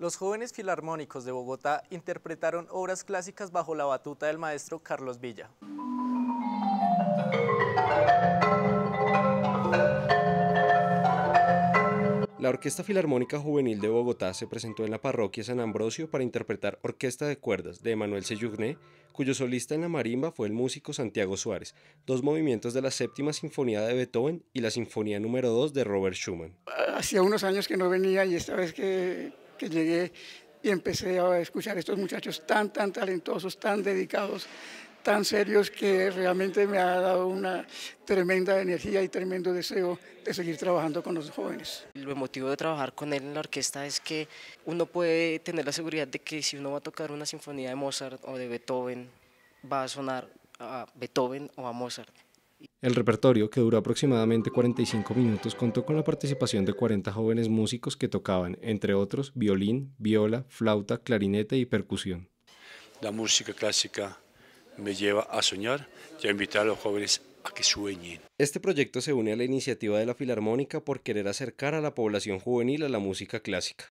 Los jóvenes filarmónicos de Bogotá interpretaron obras clásicas bajo la batuta del maestro Carlos Villa. La Orquesta Filarmónica Juvenil de Bogotá se presentó en la parroquia San Ambrosio para interpretar Orquesta de Cuerdas de Emanuel Seyugné, cuyo solista en la marimba fue el músico Santiago Suárez, dos movimientos de la séptima sinfonía de Beethoven y la sinfonía número 2 de Robert Schumann. Hacía unos años que no venía y esta vez que que llegué y empecé a escuchar a estos muchachos tan, tan talentosos, tan dedicados, tan serios, que realmente me ha dado una tremenda energía y tremendo deseo de seguir trabajando con los jóvenes. Lo emotivo de trabajar con él en la orquesta es que uno puede tener la seguridad de que si uno va a tocar una sinfonía de Mozart o de Beethoven, va a sonar a Beethoven o a Mozart. El repertorio, que duró aproximadamente 45 minutos, contó con la participación de 40 jóvenes músicos que tocaban, entre otros, violín, viola, flauta, clarinete y percusión. La música clásica me lleva a soñar y a invitar a los jóvenes a que sueñen. Este proyecto se une a la iniciativa de la Filarmónica por querer acercar a la población juvenil a la música clásica.